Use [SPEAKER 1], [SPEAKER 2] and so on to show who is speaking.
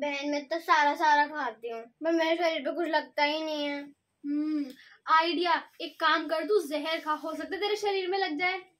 [SPEAKER 1] बहन मैं तो सारा सारा खाती हूँ पर मेरे शरीर पे कुछ लगता ही नहीं है हम्म आइडिया एक काम कर तू जहर खा हो सकता है तेरे शरीर में लग जाए